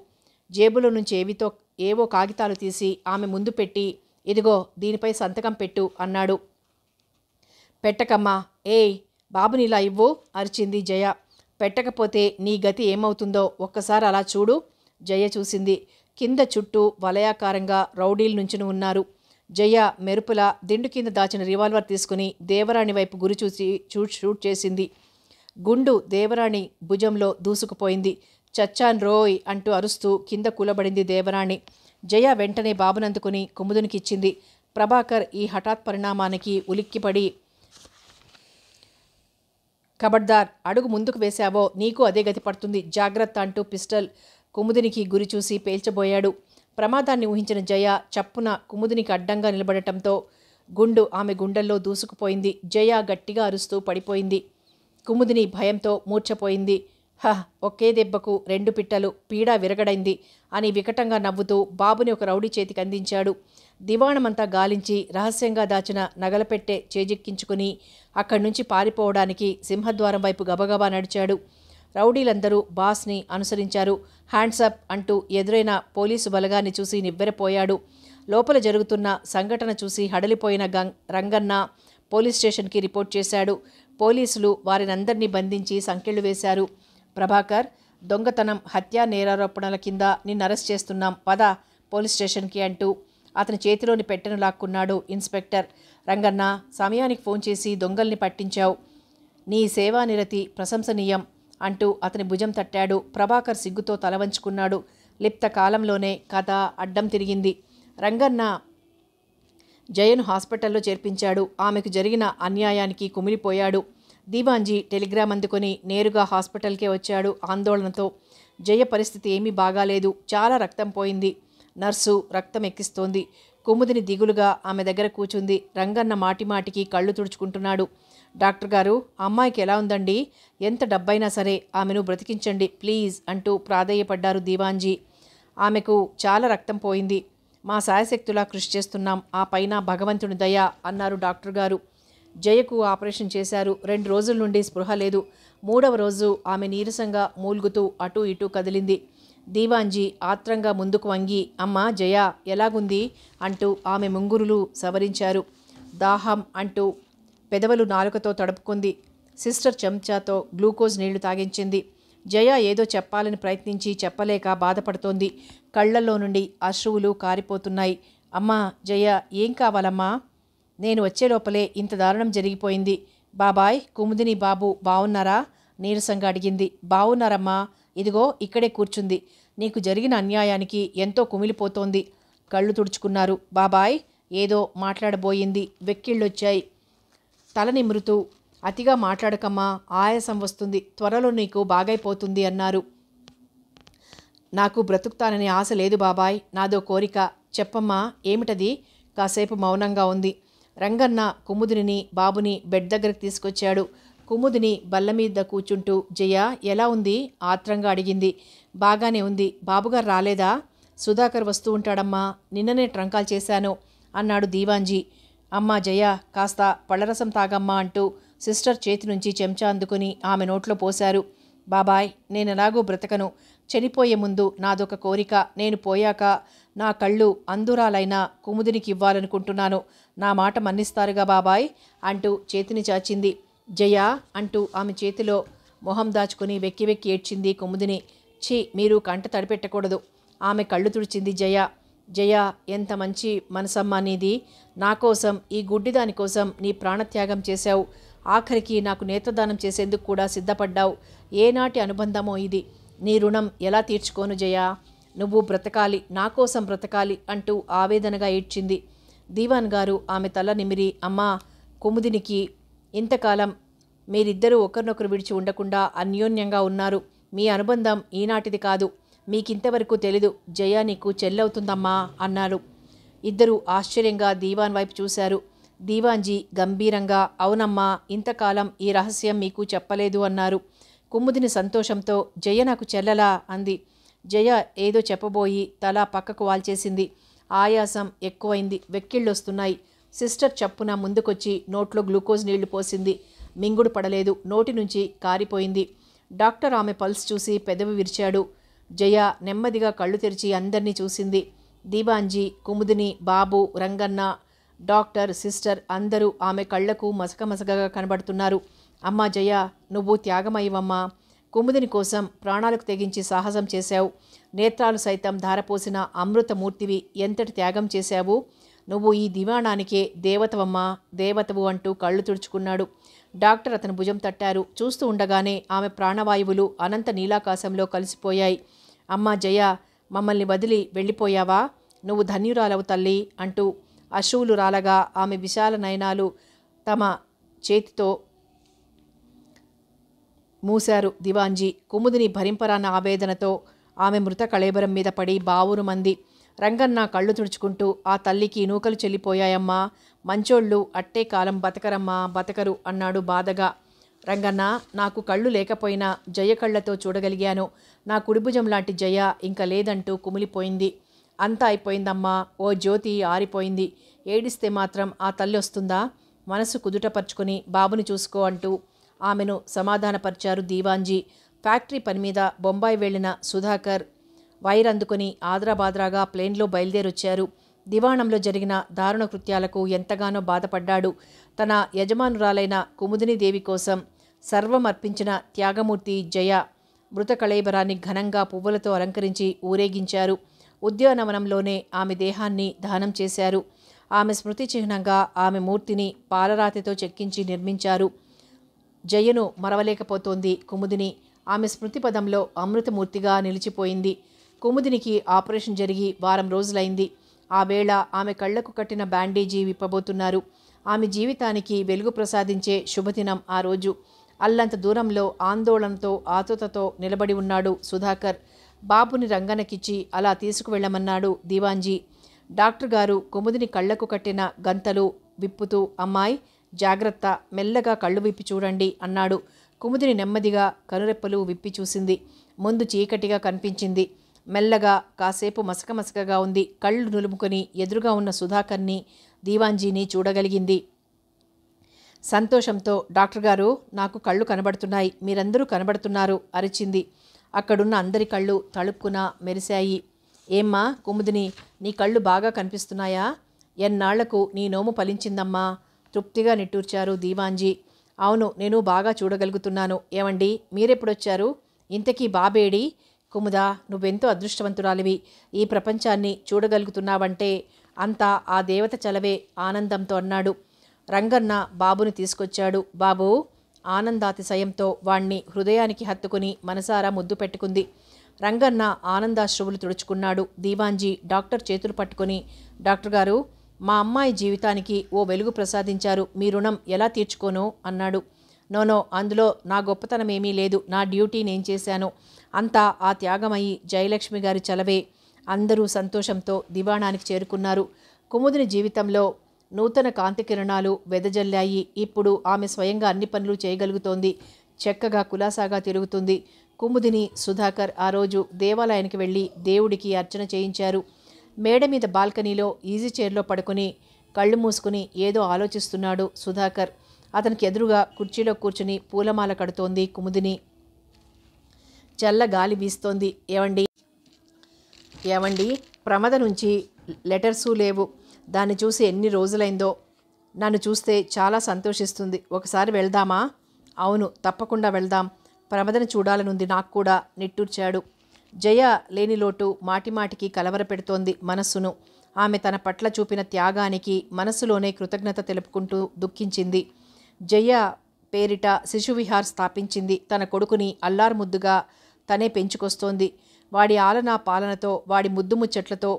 జేబులో నుంచి ఏవితో ఏవో కాగితాలు తీసి ఆమె ముందు పెట్టి ఇదిగో దీనిపై సంతకం పెట్టు అన్నాడు పెట్టకమ్మా ఏయ్ బాబుని ఇలా ఇవ్వు అరిచింది జయ పెట్టకపోతే నీ గతి ఏమవుతుందో ఒక్కసారి అలా చూడు జయ చూసింది కింద చుట్టూ వలయాకారంగా రౌడీలు నుంచుని ఉన్నారు జయ మెరుపుల దిండు కింద దాచిన రివాల్వర్ తీసుకుని దేవరాణి వైపు గురి చూసి షూట్ చేసింది గుండు దేవరాణి భుజంలో దూసుకుపోయింది చచ్చాన్ రోయ్ అంటూ అరుస్తూ కింద కూలబడింది దేవరాణి జయ వెంటనే బాబునందుకుని కుముదునికిచ్చింది ప్రభాకర్ ఈ హఠాత్ పరిణామానికి ఉలిక్కిపడి కబడ్దార్ అడుగు ముందుకు వేశావో నీకు అదే గతి పడుతుంది జాగ్రత్త అంటూ పిస్టల్ కుముదినికి గురి చూసి పేల్చబోయాడు ప్రమాదాన్ని ఊహించిన జయ చప్పున కుముదినికి అడ్డంగా నిలబడటంతో గుండు ఆమె గుండెల్లో దూసుకుపోయింది జయ గట్టిగా అరుస్తూ పడిపోయింది కుముదిని భయంతో మూర్చపోయింది హ ఒకే దెబ్బకు రెండు పిట్టలు పీడ విరగడైంది అని వికటంగా నవ్వుతూ బాబుని ఒక రౌడీ చేతికి అందించాడు దివాణమంతా గాలించి రహస్యంగా దాచిన నగలపెట్టే చేజిక్కించుకుని అక్కడి నుంచి పారిపోవడానికి సింహద్వారం వైపు గబగబా నడిచాడు రౌడీలందరూ బాస్ని అనుసరించారు హ్యాండ్సప్ అంటూ ఎదురైన పోలీసు బలగాన్ని చూసి నివ్వెరపోయాడు లోపల జరుగుతున్న సంఘటన చూసి హడలిపోయిన గంగ్ రంగన్న పోలీస్ స్టేషన్కి రిపోర్ట్ చేశాడు పోలీసులు వారినందరినీ బంధించి సంఖ్యలు వేశారు ప్రభాకర్ దొంగతనం హత్యా నేరారోపణల కింద నిన్ను అరెస్ట్ చేస్తున్నాం పద పోలీస్ స్టేషన్కి అంటూ అతని చేతిలోని పెట్టెను లాక్కున్నాడు ఇన్స్పెక్టర్ రంగన్న సమయానికి ఫోన్ చేసి దొంగల్ని పట్టించావు నీ సేవానిరతి ప్రశంసనీయం అంటూ అతని భుజం తట్టాడు ప్రభాకర్ సిగ్గుతో తలవంచుకున్నాడు లిప్త కాలంలోనే కథ అడ్డం తిరిగింది రంగన్న జయను హాస్పిటల్లో చేర్పించాడు ఆమెకు జరిగిన అన్యాయానికి కుమిలిపోయాడు దీవాంజీ టెలిగ్రామ్ అందుకొని నేరుగా హాస్పిటల్కే వచ్చాడు ఆందోళనతో జయ పరిస్థితి ఏమీ బాగాలేదు చాలా రక్తం పోయింది నర్సు రక్తం ఎక్కిస్తోంది కుముదిని దిగులుగా ఆమె దగ్గర కూచుంది రంగన్న మాటిమాటికి కళ్ళు తుడుచుకుంటున్నాడు డాక్టర్ గారు అమ్మాయికి ఎలా ఉందండి ఎంత డబ్బైనా సరే ఆమెను బ్రతికించండి ప్లీజ్ అంటూ ప్రాధేయపడ్డారు దీవాంజీ ఆమెకు చాలా రక్తం పోయింది మా శాయశక్తులా కృషి చేస్తున్నాం ఆ పైన భగవంతుని దయ అన్నారు డాక్టర్ గారు జయకు ఆపరేషన్ చేశారు రెండు రోజుల నుండి స్పృహ లేదు మూడవ రోజు ఆమె నీరసంగా మూలుగుతూ అటూ ఇటూ కదిలింది దీవాంజీ ఆత్రంగా ముందుకు వంగి అమ్మ జయ ఎలాగుంది అంటూ ఆమె ముంగురులు సవరించారు దాహం అంటూ పెదవులు నాలుకతో తడుపుకుంది సిస్టర్ చెంచాతో గ్లూకోజ్ నీళ్లు తాగించింది జయ ఏదో చెప్పాలని ప్రయత్నించి చెప్పలేక బాధపడుతోంది కళ్లలో నుండి అశ్రువులు కారిపోతున్నాయి అమ్మా జయ ఏం కావాలమ్మా నేను వచ్చే లోపలే ఇంత దారుణం జరిగిపోయింది బాబాయ్ కుముదిని బాబు బావున్నారా నీరసంగా అడిగింది బావున్నారమ్మా ఇదిగో ఇక్కడే కూర్చుంది నీకు జరిగిన అన్యాయానికి ఎంతో కుమిలిపోతోంది కళ్ళు తుడుచుకున్నారు బాబాయ్ ఏదో మాట్లాడబోయింది వెక్కిళ్ళొచ్చాయి తల నిమృతూ అతిగా మాట్లాడకమ్మా ఆయాసం వస్తుంది త్వరలో నీకు బాగైపోతుంది అన్నారు నాకు బ్రతుకుతాననే ఆశ లేదు బాబాయ్ నాదో కోరిక చెప్పమ్మా ఏమిటది కాసేపు మౌనంగా ఉంది రంగన్న కుముదిని బాబుని బెడ్ దగ్గరికి తీసుకొచ్చాడు కుముదిని బల్ల మీద కూర్చుంటూ జయ ఎలా ఉంది ఆత్రంగా అడిగింది బాగానే ఉంది బాబుగారు రాలేదా సుధాకర్ వస్తూ ఉంటాడమ్మా నిన్ననే ట్రంకాలు చేశాను అన్నాడు దీవాంజీ అమ్మా జయ కాస్త పళ్ళరసం తాగమ్మా అంటూ సిస్టర్ చేతి నుంచి చెంచా అందుకుని ఆమె నోట్లో పోశారు బాబాయ్ నేనెలాగూ బ్రతకను చనిపోయే ముందు నాదొక కోరిక నేను పోయాక నా కళ్ళు అందురాలైన కుముదినికి ఇవ్వాలనుకుంటున్నాను నా మాట మన్నిస్తారుగా బాబాయ్ అంటూ చేతిని చాచింది జయ అంటూ ఆమె చేతిలో మొహం దాచుకుని వెక్కి వెక్కి ఏడ్చింది కుముదిని ఛీ మీరు కంట తడిపెట్టకూడదు ఆమె కళ్ళు తుడిచింది జయ జయ ఎంత మంచి మనసమ్మ నీది నా కోసం ఈ గుడ్డిదాని కోసం నీ ప్రాణత్యాగం చేశావు ఆఖరికి నాకు నేత్రదానం చేసేందుకు కూడా సిద్ధపడ్డావు ఏనాటి అనుబంధమో ఇది నీ రుణం ఎలా తీర్చుకోను జయా నువ్వు బ్రతకాలి నా కోసం బ్రతకాలి అంటూ ఆవేదనగా ఏడ్చింది దీవాన్ గారు ఆమె తల నిమిరి అమ్మా కుముదినికి ఇంతకాలం మీరిద్దరూ ఒకరినొకరు విడిచి ఉండకుండా అన్యోన్యంగా ఉన్నారు మీ అనుబంధం ఈనాటిది కాదు మీకింతవరకు తెలీదు జయ నీకు చెల్లవుతుందమ్మా అన్నారు ఇద్దరూ ఆశ్చర్యంగా దీవాన్ వైపు చూశారు దీవాన్జీ గంభీరంగా అవునమ్మా ఇంతకాలం ఈ రహస్యం మీకు చెప్పలేదు అన్నారు కుమ్ముదిని సంతోషంతో జయ నాకు చెల్లలా అంది జయ ఏదో చెప్పబోయి తల పక్కకు వాల్చేసింది ఆయాసం ఎక్కువైంది వెక్కిళ్ళొస్తున్నాయి సిస్టర్ చప్పున ముందుకొచ్చి నోట్లో గ్లూకోజ్ నీళ్లు పోసింది మింగుడు పడలేదు నోటి నుంచి కారిపోయింది డాక్టర్ ఆమె పల్స్ చూసి పెదవి విరిచాడు జయ నెమ్మదిగా కళ్ళు తెరిచి అందరినీ చూసింది దీబాంజీ కుముదిని బాబు రంగన్న డాక్టర్ సిస్టర్ అందరూ ఆమె కళ్లకు మసకమసకగా కనబడుతున్నారు అమ్మా జయ నువ్వు త్యాగమయ్యవమ్మా కుముదిని కోసం ప్రాణాలకు తెగించి సాహసం చేశావు నేత్రాలు సైతం ధారపోసిన అమృతమూర్తివి ఎంతటి త్యాగం చేశావు నువ్వు ఈ దివాణానికే దేవతవమ్మా దేవతవు అంటూ కళ్ళు తుడుచుకున్నాడు డాక్టర్ అతను భుజం తట్టారు చూస్తూ ఉండగానే ఆమె ప్రాణవాయువులు అనంత నీలాకాశంలో కలిసిపోయాయి అమ్మా జయ మమ్మల్ని వదిలి వెళ్ళిపోయావా నువ్వు ధన్యురాలవు తల్లి అంటూ అశువులు రాలగా ఆమె విశాల నయనాలు తమ చేతితో మూశారు దివాంజీ కుముదిని భరింపరాన ఆవేదనతో ఆమె మృత కళేబరం మీద పడి బావురు మంది రంగన్న కళ్ళు తుడుచుకుంటూ ఆ తల్లికి నూకలు చెల్లిపోయాయమ్మా మంచోళ్ళు అట్టే కాలం బతకరమ్మా బతకరు అన్నాడు బాధగా రంగన్న నాకు కళ్ళు లేకపోయినా జయ కళ్ళతో చూడగలిగాను నా కుడిభుజం లాంటి జయ ఇంకా లేదంటూ కుమిలిపోయింది అంతా అయిపోయిందమ్మా ఓ జ్యోతి ఆరిపోయింది ఏడిస్తే మాత్రం ఆ తల్లి వస్తుందా మనసు కుదుటపరుచుకొని బాబుని చూసుకో అంటూ ఆమెను సమాధానపరిచారు దీవాంజీ ఫ్యాక్టరీ పని మీద బొంబాయి వెళ్లిన సుధాకర్ వైర్ అందుకుని ఆద్రాబాద్రాగా ప్లేన్లో బయలుదేరొచ్చారు దివాణంలో జరిగిన దారుణ కృత్యాలకు ఎంతగానో బాధపడ్డాడు తన యజమానురాలైన కుముదిని దేవి కోసం సర్వం అర్పించిన త్యాగమూర్తి జయ మృత కళైబరాన్ని ఘనంగా పువ్వులతో అలంకరించి ఊరేగించారు ఉద్యానవనంలోనే ఆమె దేహాన్ని దానం చేశారు ఆమె స్మృతి చిహ్నంగా ఆమె మూర్తిని పాలరాతితో చెక్కించి నిర్మించారు జయను మరవలేకపోతోంది కుముదిని ఆమె స్మృతిపదంలో అమృతమూర్తిగా నిలిచిపోయింది కుముదినికి ఆపరేషన్ జరిగి వారం రోజులైంది ఆ వేళ ఆమె కళ్లకు కట్టిన బ్యాండేజీ విప్పబోతున్నారు ఆమె జీవితానికి వెలుగు ప్రసాదించే శుభదినం ఆ రోజు అల్లంత దూరంలో ఆందోళనతో ఆతుతతో నిలబడి ఉన్నాడు సుధాకర్ బాబుని రంగనకిచ్చి అలా తీసుకువెళ్ళమన్నాడు దీవాంజీ డాక్టర్ గారు కుముదిని కళ్లకు కట్టిన గంతలు విప్పుతూ అమ్మాయి జాగ్రత్త మెల్లగా కళ్ళు విప్పి చూడండి అన్నాడు కుముదిని నెమ్మదిగా కనురెప్పలు విప్పి చూసింది ముందు చీకటిగా కనిపించింది మెల్లగా కాసేపు మసక మసకగా ఉంది కళ్ళు నులుముకొని ఎదురుగా ఉన్న సుధాకర్ని దీవాంజీని చూడగలిగింది సంతోషంతో డాక్టర్ గారు నాకు కళ్ళు కనబడుతున్నాయి మీరందరూ కనబడుతున్నారు అరిచింది అక్కడున్న అందరి కళ్ళు తలుపుకున మెరిశాయి ఏమ్మా కుముదిని నీ కళ్ళు బాగా కనిపిస్తున్నాయా ఎన్నాళ్లకు నీ నోము ఫలించిందమ్మా తృప్తిగా నిట్టూర్చారు దీవాంజీ అవును నేను బాగా చూడగలుగుతున్నాను ఏమండి మీరెప్పుడొచ్చారు ఇంతకీ బాబేడి కుముదా నువ్వెంతో అదృష్టవంతురాలివి ఈ ప్రపంచాన్ని చూడగలుగుతున్నావంటే అంతా ఆ దేవత చలవే ఆనందంతో అన్నాడు రంగన్న బాబుని తీసుకొచ్చాడు బాబు ఆనందాతిశయంతో వాణ్ణి హృదయానికి హత్తుకుని మనసారా ముద్దు పెట్టుకుంది రంగన్న ఆనందాశ్రువులు తుడుచుకున్నాడు దీవాంజీ డాక్టర్ చేతులు పట్టుకుని డాక్టర్ గారు మా అమ్మాయి జీవితానికి ఓ వెలుగు ప్రసాదించారు మీ రుణం ఎలా తీర్చుకోను అన్నాడు నోనో అందులో నా గొప్పతనం ఏమీ లేదు నా డ్యూటీ నేను చేశాను అంతా ఆ త్యాగమయ్యి జయలక్ష్మి గారి చలవే అందరూ సంతోషంతో దివాణానికి చేరుకున్నారు కుముదిని జీవితంలో నూతన కాంతి కిరణాలు వెదజల్లాయి ఇప్పుడు ఆమె స్వయంగా అన్ని పనులు చేయగలుగుతోంది చక్కగా కులాసాగా తిరుగుతుంది కుముదిని సుధాకర్ ఆ రోజు దేవాలయానికి వెళ్ళి దేవుడికి అర్చన చేయించారు మేడ మీద బాల్కనీలో ఈజీ చైర్లో పడుకుని కళ్ళు మూసుకుని ఏదో ఆలోచిస్తున్నాడు సుధాకర్ అతనికి ఎదురుగా కుర్చీలో కూర్చుని పూలమాల కడుతోంది కుముదిని చల్ల గాలి వీస్తోంది ఏవండి ఏవండి ప్రమద నుంచి లెటర్సు లేవు దాన్ని చూసి ఎన్ని రోజులైందో నన్ను చూస్తే చాలా సంతోషిస్తుంది ఒకసారి వెళ్దామా అవును తప్పకుండా వెళ్దాం ప్రమదను చూడాలనుంది నాకు కూడా నిట్టూర్చాడు జయ లేని లోటు మాటిమాటికి కలవరపెడుతోంది మనస్సును ఆమె తన పట్ల చూపిన త్యాగానికి మనసులోనే కృతజ్ఞత తెలుపుకుంటూ దుఃఖించింది జయ పేరిట శిశువిహార్ స్థాపించింది తన కొడుకుని అల్లార్ ముద్దుగా తనే పెంచుకొస్తోంది వాడి ఆలనా పాలనతో వాడి ముద్దు ముచ్చట్లతో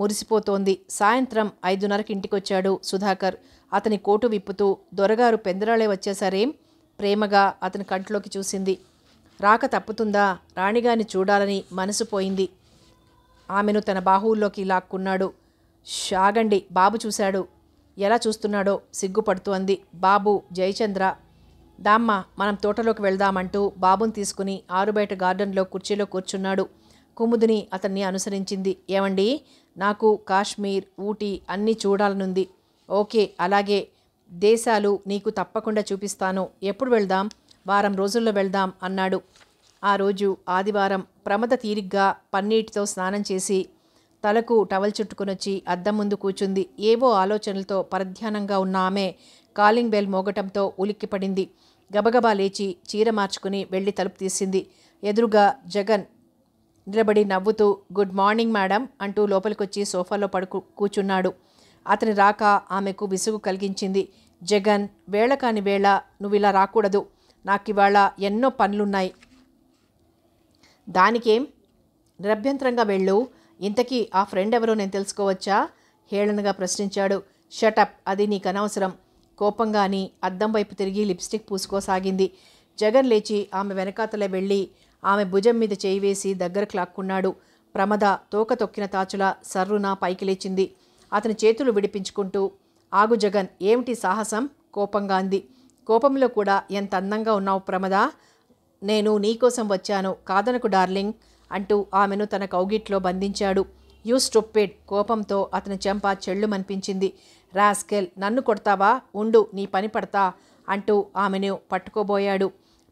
మురిసిపోతోంది సాయంత్రం ఐదున్నరకి ఇంటికొచ్చాడు సుధాకర్ అతని కోటు విప్పుతూ దొరగారు పెందరాళే వచ్చేసారేం ప్రేమగా అతని కంట్లోకి చూసింది రాక తప్పుతుందా రాణిగాని చూడాలని మనసు పోయింది ఆమెను తన బాహువుల్లోకి లాక్కున్నాడు షాగండి బాబు చూశాడు ఎలా చూస్తున్నాడో సిగ్గుపడుతూ అంది బాబు జయచంద్ర దామ్మ మనం తోటలోకి వెళ్దామంటూ బాబుని తీసుకుని ఆరుబయట గార్డెన్లో కుర్చీలో కూర్చున్నాడు కుముదిని అతన్ని అనుసరించింది ఏమండి నాకు కాశ్మీర్ ఊటీ అన్నీ చూడాలనుంది ఓకే అలాగే దేశాలు నీకు తప్పకుండా చూపిస్తాను ఎప్పుడు వెళ్దాం వారం రోజుల్లో వెళ్దాం అన్నాడు ఆ రోజు ఆదివారం ప్రమద తీరిగ్గా పన్నీటితో స్నానం చేసి తలకు టవల్ చుట్టుకునొచ్చి అద్దం ముందు కూర్చుంది ఏవో ఆలోచనలతో పరధ్యానంగా ఉన్న ఆమె కాలింగ్ బెల్ మోగటంతో ఉలిక్కిపడింది గబగబా లేచి చీర మార్చుకుని వెళ్ళి తలుపు తీసింది ఎదురుగా జగన్ నిలబడి నవ్వుతూ గుడ్ మార్నింగ్ మేడం అంటూ లోపలికొచ్చి సోఫాలో పడుకు కూర్చున్నాడు అతని రాక ఆమెకు విసుగు కలిగించింది జగన్ వేళ కాని వేళ నువ్వు ఇలా రాకూడదు నాకు ఇవాళ ఎన్నో పనులున్నాయి దానికేం నిరభ్యంతరంగా వెళ్ళు ఇంతకీ ఆ ఫ్రెండ్ ఎవరో నేను తెలుసుకోవచ్చా హేళనగా ప్రశ్నించాడు షటప్ అది నీకు అనవసరం కోపంగాని అద్దం వైపు తిరిగి లిప్స్టిక్ పూసుకోసాగింది జగన్ లేచి ఆమె వెనకాతలే వెళ్ళి ఆమె భుజం మీద చేయి వేసి దగ్గరకు లాక్కున్నాడు ప్రమద తోక తొక్కిన తాచుల సర్రున పైకి లేచింది అతని చేతులు విడిపించుకుంటూ ఆగు జగన్ ఏమిటి సాహసం కోపంగా అంది కోపంలో కూడా ఎంత అందంగా ఉన్నావు ప్రమద నేను నీకోసం వచ్చాను కాదనకు డార్లింగ్ అంటూ ఆమెను తన కౌగిట్లో బంధించాడు యూ స్టొప్పిడ్ కోపంతో అతని చెంప చెళ్ళుమనిపించింది రాస్కెల్ నన్ను కొడతావా ఉండు నీ పని పడతా అంటూ ఆమెను పట్టుకోబోయాడు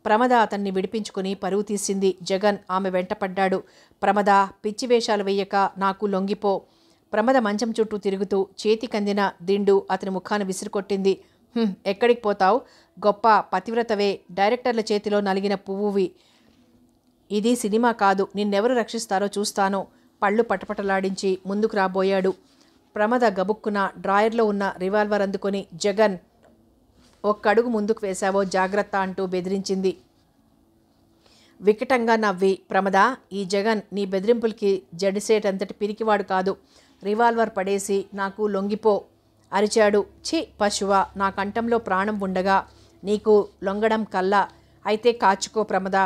ప్రమద అతన్ని విడిపించుకుని పరువు తీసింది జగన్ ఆమె వెంటపడ్డాడు ప్రమద పిచ్చి వేషాలు వెయ్యక నాకు లొంగిపో ప్రమద మంచం చుట్టూ తిరుగుతూ చేతికందిన దిండు అతని ముఖాన్ని విసిరికొట్టింది ఎక్కడికి పోతావు గొప్ప పతివ్రతవే డైరెక్టర్ల చేతిలో నలిగిన పువ్వువి ఇది సినిమా కాదు నిన్నెవరు రక్షిస్తారో చూస్తాను పళ్ళు పటపటలాడించి ముందుకు రాబోయాడు ప్రమద గబుక్కున డ్రాయర్లో ఉన్న రివాల్వర్ అందుకొని జగన్ ఒక్కడుగు ముందుకు వేశావో జాగ్రత్త అంటూ బెదిరించింది వికటంగా నవ్వి ప్రమద ఈ జగన్ నీ బెదిరింపులకి జడిసేటంతటి పిరికివాడు కాదు రివాల్వర్ పడేసి నాకు లొంగిపో అరిచాడు ఛీ పశువ నా కంఠంలో ప్రాణం ఉండగా నీకు లొంగడం కల్లా అయితే కాచుకో ప్రమద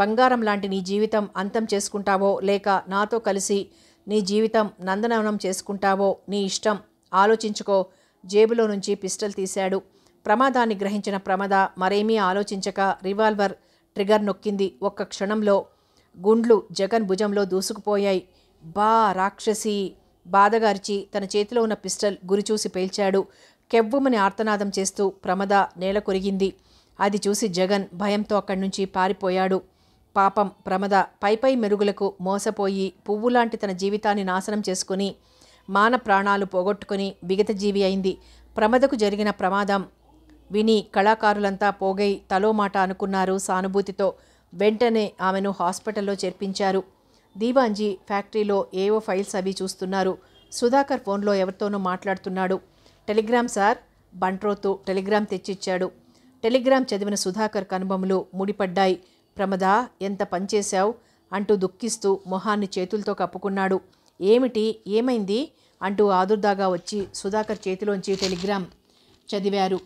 బంగారం లాంటి నీ జీవితం అంతం చేసుకుంటావో లేక నాతో కలిసి నీ జీవితం నందనవనం చేసుకుంటావో నీ ఇష్టం ఆలోచించుకో జేబులో నుంచి పిస్టల్ తీశాడు ప్రమాదాన్ని గ్రహించిన ప్రమద మరేమీ ఆలోచించక రివాల్వర్ ట్రిగర్ నొక్కింది ఒక్క క్షణంలో గుండ్లు జగన్ భుజంలో దూసుకుపోయాయి బా రాక్షసి బాధగార్చి తన చేతిలో ఉన్న పిస్టల్ గురిచూసి పేల్చాడు కెవ్వుమని ఆర్తనాదం చేస్తూ ప్రమద నేల కొరిగింది అది చూసి జగన్ భయంతో అక్కడి నుంచి పారిపోయాడు పాపం ప్రమద పైపై మెరుగులకు మోసపోయి పువ్వులాంటి తన జీవితాన్ని నాశనం చేసుకుని మాన ప్రాణాలు పోగొట్టుకుని జీవి అయింది ప్రమదకు జరిగిన ప్రమాదం విని కళాకారులంతా పోగై తలో మాట అనుకున్నారు సానుభూతితో వెంటనే ఆమెను హాస్పిటల్లో చేర్పించారు దీవాంజీ ఫ్యాక్టరీలో ఏవో ఫైల్స్ అవి చూస్తున్నారు సుధాకర్ ఫోన్లో ఎవరితోనూ మాట్లాడుతున్నాడు టెలిగ్రామ్ సార్ బంట్రోతు టెలిగ్రామ్ తెచ్చిచ్చాడు టెలిగ్రామ్ చదివిన సుధాకర్ కనుబొమ్మలు ముడిపడ్డాయి ప్రమద ఎంత పనిచేశావు అంటూ దుఃఖిస్తూ మొహాన్ని చేతులతో కప్పుకున్నాడు ఏమిటి ఏమైంది అంటూ ఆదుర్దాగా వచ్చి సుధాకర్ చేతిలోంచి టెలిగ్రామ్ చదివారు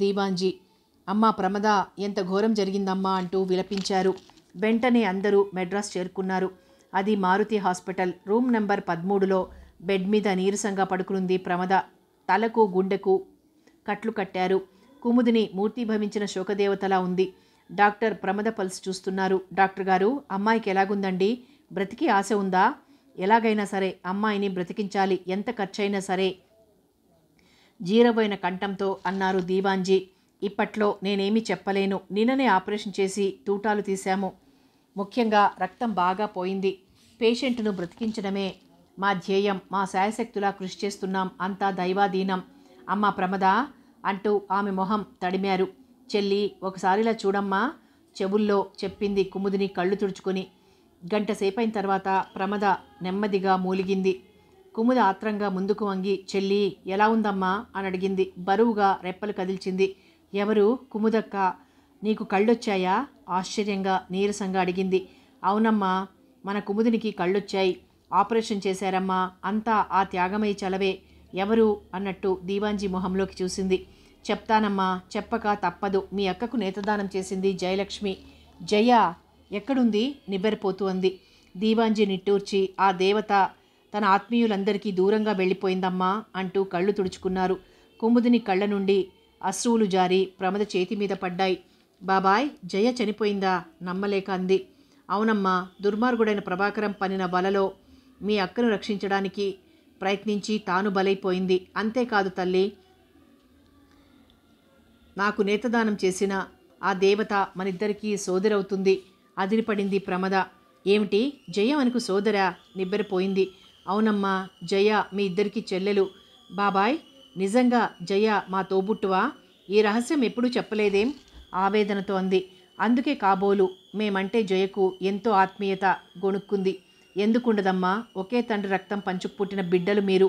దీవాంజీ అమ్మా ప్రమద ఎంత ఘోరం జరిగిందమ్మా అంటూ విలపించారు వెంటనే అందరూ మెడ్రాస్ చేరుకున్నారు అది మారుతి హాస్పిటల్ రూమ్ నెంబర్ పదమూడులో బెడ్ మీద నీరసంగా పడుకునుంది ప్రమద తలకు గుండెకు కట్లు కట్టారు కుముదిని మూర్తిభవించిన శోకదేవతలా ఉంది డాక్టర్ ప్రమద పల్స్ చూస్తున్నారు డాక్టర్ గారు అమ్మాయికి ఎలాగుందండి బ్రతికి ఆశ ఉందా ఎలాగైనా సరే అమ్మాయిని బ్రతికించాలి ఎంత ఖర్చైనా సరే జీరబోయిన కంఠంతో అన్నారు దీవాంజీ ఇప్పట్లో నేనేమీ చెప్పలేను నిన్ననే ఆపరేషన్ చేసి తూటాలు తీశాము ముఖ్యంగా రక్తం బాగా పోయింది పేషెంట్ను బ్రతికించడమే మా ధ్యేయం మా శాయశక్తులా కృషి చేస్తున్నాం అంతా దైవాధీనం అమ్మ ప్రమద అంటూ ఆమె మొహం తడిమారు చెల్లి ఒకసారిలా చూడమ్మా చెవుల్లో చెప్పింది కుముదిని కళ్ళు తుడుచుకొని గంట సేపైన తర్వాత ప్రమద నెమ్మదిగా మూలిగింది కుముద ఆత్రంగా ముందుకు వంగి చెల్లి ఎలా ఉందమ్మా అని అడిగింది బరువుగా రెప్పలు కదిల్చింది ఎవరు కుముదక్క నీకు కళ్ళొచ్చాయా ఆశ్చర్యంగా నీరసంగా అడిగింది అవునమ్మా మన కుముదినికి కళ్ళొచ్చాయి ఆపరేషన్ చేశారమ్మా అంతా ఆ త్యాగమై చలవే ఎవరు అన్నట్టు దీవాంజీ మొహంలోకి చూసింది చెప్తానమ్మా చెప్పక తప్పదు మీ అక్కకు నేతదానం చేసింది జయలక్ష్మి జయ ఎక్కడుంది నిబ్బరిపోతూ అంది దీవాంజీ నిట్టూర్చి ఆ దేవత తన ఆత్మీయులందరికీ దూరంగా వెళ్ళిపోయిందమ్మా అంటూ కళ్ళు తుడుచుకున్నారు కుముదిని కళ్ళ నుండి అశ్రువులు జారి ప్రమద చేతి మీద పడ్డాయి బాబాయ్ జయ చనిపోయిందా నమ్మలేక అంది అవునమ్మా దుర్మార్గుడైన ప్రభాకరం పనిన బలలో మీ అక్కను రక్షించడానికి ప్రయత్నించి తాను బలైపోయింది అంతేకాదు తల్లి నాకు నేతదానం చేసిన ఆ దేవత మనిద్దరికీ సోదరవుతుంది అదిరిపడింది ప్రమద ఏమిటి జయ మనకు సోదర నిబ్బరిపోయింది అవునమ్మా జయ మీ ఇద్దరికి చెల్లెలు బాబాయ్ నిజంగా జయ మా తోబుట్టువా ఈ రహస్యం ఎప్పుడూ చెప్పలేదేం ఆవేదనతో అంది అందుకే కాబోలు మేమంటే జయకు ఎంతో ఆత్మీయత గొణుక్కుంది ఎందుకుండదమ్మా ఒకే తండ్రి రక్తం పంచుకు పుట్టిన బిడ్డలు మీరు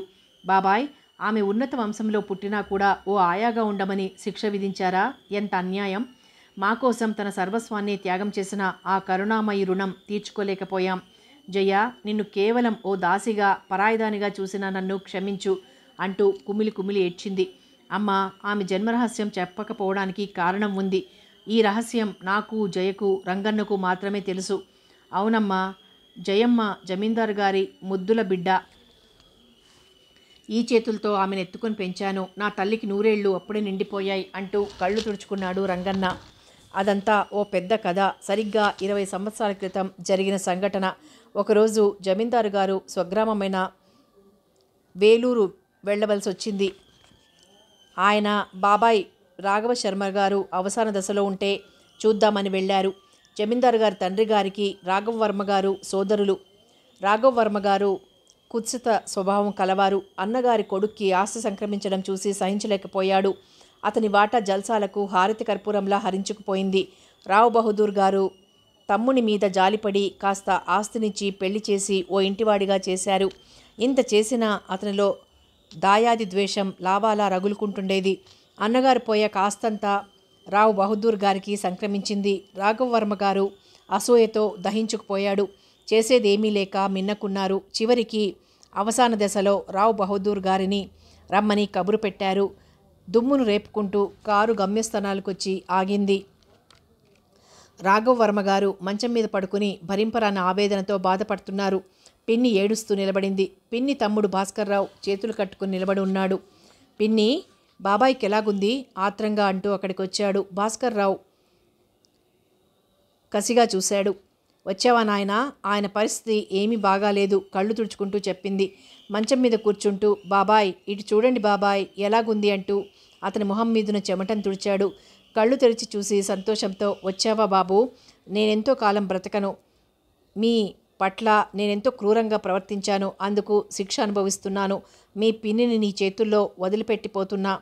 బాబాయ్ ఆమె ఉన్నత వంశంలో పుట్టినా కూడా ఓ ఆయాగా ఉండమని శిక్ష విధించారా ఎంత అన్యాయం మా కోసం తన సర్వస్వాన్ని త్యాగం చేసిన ఆ కరుణామయ రుణం తీర్చుకోలేకపోయాం జయ నిన్ను కేవలం ఓ దాసిగా పరాయిదానిగా చూసిన నన్ను క్షమించు అంటూ కుమిలి కుమిలి ఏడ్చింది అమ్మ ఆమె జన్మరహస్యం చెప్పకపోవడానికి కారణం ఉంది ఈ రహస్యం నాకు జయకు రంగన్నకు మాత్రమే తెలుసు అవునమ్మా జయమ్మ జమీందారు గారి ముద్దుల బిడ్డ ఈ చేతులతో ఆమెను ఎత్తుకొని పెంచాను నా తల్లికి నూరేళ్లు అప్పుడే నిండిపోయాయి అంటూ కళ్ళు తుడుచుకున్నాడు రంగన్న అదంతా ఓ పెద్ద కథ సరిగ్గా ఇరవై సంవత్సరాల క్రితం జరిగిన సంఘటన ఒకరోజు జమీందారు గారు స్వగ్రామమైన వేలూరు వెళ్ళవలసి వచ్చింది ఆయన బాబాయ్ రాఘవ శర్మ గారు అవసాన దశలో ఉంటే చూద్దామని వెళ్ళారు జమీందారు గారి తండ్రి గారికి రాఘవ వర్మ గారు సోదరులు రాఘవ వర్మ గారు కుత్సిత స్వభావం కలవారు అన్నగారి కొడుక్కి ఆస్తి సంక్రమించడం చూసి సహించలేకపోయాడు అతని వాటా జల్సాలకు హారతి కర్పూరంలా హరించుకుపోయింది రావు బహదూర్ గారు తమ్ముని మీద జాలిపడి కాస్త ఆస్తినిచ్చి పెళ్లి చేసి ఓ ఇంటివాడిగా చేశారు ఇంత చేసినా అతనిలో దాయాది ద్వేషం లావాలా రగులుకుంటుండేది అన్నగారు పోయే కాస్తంతా రావు బహదూర్ గారికి సంక్రమించింది రాఘవవర్మ గారు అసూయతో దహించుకుపోయాడు చేసేదేమీ లేక మిన్నకున్నారు చివరికి అవసాన దశలో రావు బహదూర్ గారిని రమ్మని కబురు పెట్టారు దుమ్మును రేపుకుంటూ కారు గమ్యస్థానాలకొచ్చి ఆగింది రాఘవవర్మ గారు మంచం మీద పడుకుని భరింపరాని ఆవేదనతో బాధపడుతున్నారు పిన్ని ఏడుస్తూ నిలబడింది పిన్ని తమ్ముడు భాస్కర్రావు చేతులు కట్టుకుని నిలబడి ఉన్నాడు పిన్ని బాబాయ్కి ఎలాగుంది ఆత్రంగా అంటూ అక్కడికి వచ్చాడు భాస్కర్ రావు కసిగా చూశాడు వచ్చావా నాయన ఆయన పరిస్థితి ఏమీ బాగాలేదు కళ్ళు తుడుచుకుంటూ చెప్పింది మంచం మీద కూర్చుంటూ బాబాయ్ ఇటు చూడండి బాబాయ్ ఎలాగుంది అంటూ అతని మొహం మీదున చెమటను తుడిచాడు కళ్ళు తెరిచి చూసి సంతోషంతో వచ్చావా బాబు నేనెంతో కాలం బ్రతకను మీ పట్ల నేనెంతో క్రూరంగా ప్రవర్తించాను అందుకు శిక్ష అనుభవిస్తున్నాను మీ పిన్నిని నీ చేతుల్లో వదిలిపెట్టిపోతున్నా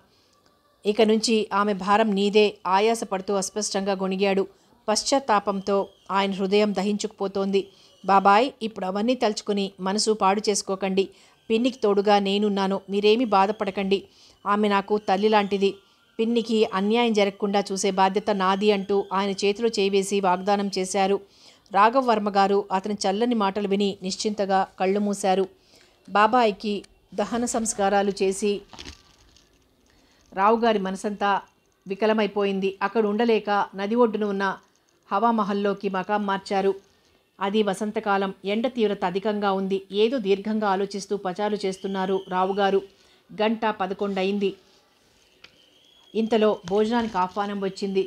ఇక నుంచి ఆమె భారం నీదే ఆయాసపడుతూ అస్పష్టంగా గొణిగాడు పశ్చాత్తాపంతో ఆయన హృదయం దహించుకుపోతోంది బాబాయ్ ఇప్పుడు అవన్నీ తలుచుకుని మనసు పాడు చేసుకోకండి పిన్నికి తోడుగా నేనున్నాను మీరేమీ బాధపడకండి ఆమె నాకు తల్లి లాంటిది పిన్నికి అన్యాయం జరగకుండా చూసే బాధ్యత నాది అంటూ ఆయన చేతిలో చేవేసి వాగ్దానం చేశారు వర్మ గారు అతని చల్లని మాటలు విని నిశ్చింతగా కళ్ళు మూశారు బాబాయికి దహన సంస్కారాలు చేసి రావుగారి మనసంతా వికలమైపోయింది అక్కడ ఉండలేక నది ఒడ్డున ఉన్న హవామహల్లోకి మకాం మార్చారు అది వసంతకాలం ఎండ తీవ్రత అధికంగా ఉంది ఏదో దీర్ఘంగా ఆలోచిస్తూ పచారు చేస్తున్నారు రావుగారు గంట పదకొండయింది ఇంతలో భోజనానికి ఆహ్వానం వచ్చింది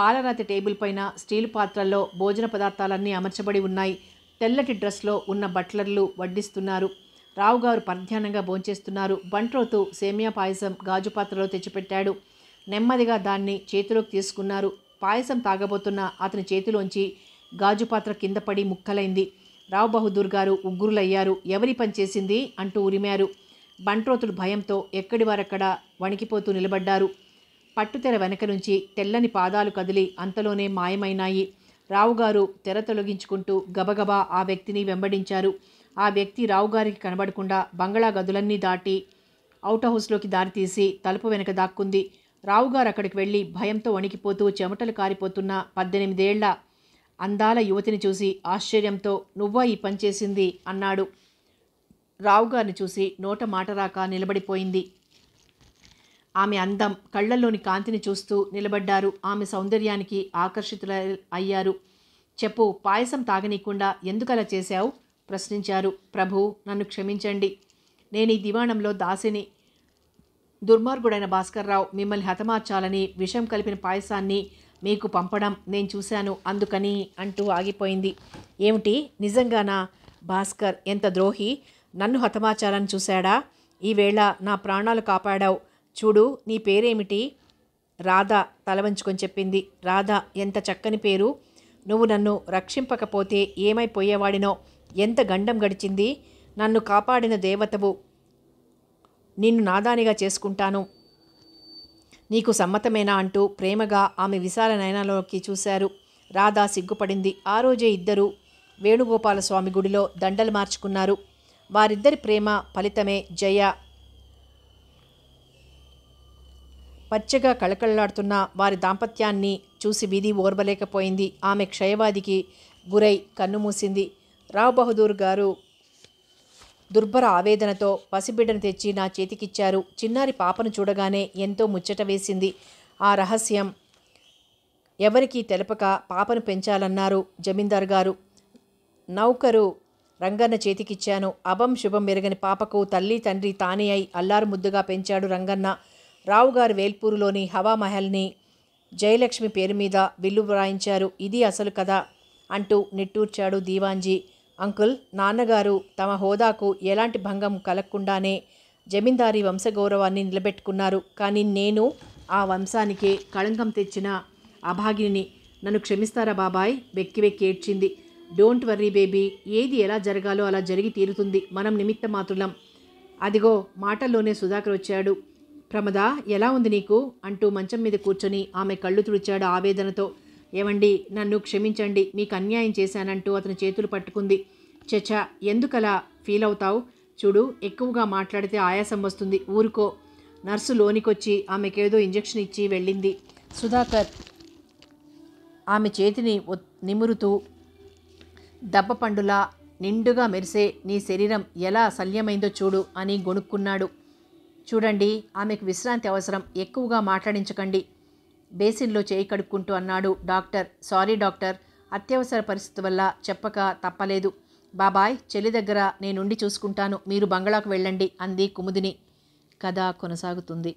పాలరాతి టేబుల్ పైన స్టీల్ పాత్రల్లో భోజన పదార్థాలన్నీ అమర్చబడి ఉన్నాయి తెల్లటి డ్రెస్లో ఉన్న బట్లర్లు వడ్డిస్తున్నారు రావుగారు పరధ్యానంగా భోంచేస్తున్నారు బంట్రోతు సేమియా పాయసం గాజు పాత్రలో తెచ్చిపెట్టాడు నెమ్మదిగా దాన్ని చేతిలోకి తీసుకున్నారు పాయసం తాగబోతున్న అతని చేతిలోంచి గాజు పాత్ర కింద పడి ముక్కలైంది రావు బహదూర్ గారు ఉగ్గురులయ్యారు ఎవరి పనిచేసింది అంటూ ఉరిమారు బంట్రోతుడు భయంతో ఎక్కడి వారక్కడ వణికిపోతూ నిలబడ్డారు పట్టుతెర వెనక నుంచి తెల్లని పాదాలు కదిలి అంతలోనే మాయమైనాయి రావుగారు తెర తొలగించుకుంటూ గబగబా ఆ వ్యక్తిని వెంబడించారు ఆ వ్యక్తి రావుగారికి కనబడకుండా బంగళా గదులన్నీ దాటి అవుట్ హౌస్లోకి దారితీసి తలుపు వెనక దాక్కుంది రావుగారు అక్కడికి వెళ్ళి భయంతో వణికిపోతూ చెమటలు కారిపోతున్న పద్దెనిమిదేళ్ల అందాల యువతిని చూసి ఆశ్చర్యంతో నువ్వా ఈ పని చేసింది అన్నాడు రావుగారిని చూసి నోట మాట రాక నిలబడిపోయింది ఆమె అందం కళ్లల్లోని కాంతిని చూస్తూ నిలబడ్డారు ఆమె సౌందర్యానికి ఆకర్షితుల అయ్యారు చెప్పు పాయసం తాగనీయకుండా ఎందుకలా చేశావు ప్రశ్నించారు ప్రభు నన్ను క్షమించండి నేను ఈ దివాణంలో దాసిని దుర్మార్గుడైన భాస్కర్రావు మిమ్మల్ని హతమార్చాలని విషం కలిపిన పాయసాన్ని మీకు పంపడం నేను చూశాను అందుకని అంటూ ఆగిపోయింది ఏమిటి నిజంగానా భాస్కర్ ఎంత ద్రోహి నన్ను హతమార్చాలని చూశాడా ఈవేళ నా ప్రాణాలు కాపాడావు చూడు నీ పేరేమిటి రాధా తలవంచుకొని చెప్పింది రాధా ఎంత చక్కని పేరు నువ్వు నన్ను రక్షింపకపోతే ఏమైపోయేవాడినో ఎంత గండం గడిచింది నన్ను కాపాడిన దేవతవు నిన్ను నాదానిగా చేసుకుంటాను నీకు సమ్మతమేనా అంటూ ప్రేమగా ఆమె విశాల నయనాలోకి చూశారు రాధా సిగ్గుపడింది ఆ రోజే ఇద్దరు వేణుగోపాలస్వామి గుడిలో దండలు మార్చుకున్నారు వారిద్దరి ప్రేమ ఫలితమే జయ పచ్చగా కళకళలాడుతున్న వారి దాంపత్యాన్ని చూసి వీధి ఓర్వలేకపోయింది ఆమె క్షయవాదికి గురై కన్నుమూసింది రావ్ బహదూర్ గారు దుర్భర ఆవేదనతో పసిబిడ్డను తెచ్చి నా చేతికిచ్చారు చిన్నారి పాపను చూడగానే ఎంతో ముచ్చట వేసింది ఆ రహస్యం ఎవరికీ తెలపక పాపను పెంచాలన్నారు జమీందార్ గారు నౌకరు రంగన్న చేతికిచ్చాను అభం శుభం మెరుగని పాపకు తల్లి తండ్రి తానే అయి అల్లారు ముద్దుగా పెంచాడు రంగన్న రావుగారు వేల్పూరులోని హవామహల్ని జయలక్ష్మి పేరు మీద బిల్లు వ్రాయించారు ఇది అసలు కథ అంటూ నిట్టూర్చాడు దీవాంజీ అంకుల్ నాన్నగారు తమ హోదాకు ఎలాంటి భంగం కలగకుండానే జమీందారీ వంశగౌరవాన్ని నిలబెట్టుకున్నారు కానీ నేను ఆ వంశానికి కళంకం తెచ్చిన అభాగిని నన్ను క్షమిస్తారా బాబాయ్ వెక్కి వెక్కి ఏడ్చింది డోంట్ వర్రీ బేబీ ఏది ఎలా జరగాలో అలా జరిగి తీరుతుంది మనం నిమిత్త మాతులం అదిగో మాటల్లోనే సుధాకర్ వచ్చాడు ప్రమద ఎలా ఉంది నీకు అంటూ మంచం మీద కూర్చొని ఆమె కళ్ళు తుడిచాడు ఆవేదనతో ఏమండి నన్ను క్షమించండి మీకు అన్యాయం చేశానంటూ అతని చేతులు పట్టుకుంది చచ ఎందుకలా ఫీల్ అవుతావు చూడు ఎక్కువగా మాట్లాడితే ఆయాసం వస్తుంది ఊరుకో నర్సు లోనికొచ్చి ఆమెకేదో ఇంజెక్షన్ ఇచ్చి వెళ్ళింది సుధాకర్ ఆమె చేతిని నిమురుతూ దబ్బ పండులా నిండుగా మెరిసే నీ శరీరం ఎలా శల్యమైందో చూడు అని గొణుక్కున్నాడు చూడండి ఆమెకు విశ్రాంతి అవసరం ఎక్కువగా మాట్లాడించకండి బేసిన్లో చేయి కడుక్కుంటూ అన్నాడు డాక్టర్ సారీ డాక్టర్ అత్యవసర పరిస్థితి వల్ల చెప్పక తప్పలేదు బాబాయ్ చెల్లి దగ్గర నేనుండి చూసుకుంటాను మీరు బంగళాకు వెళ్ళండి అంది కుముదిని కథ కొనసాగుతుంది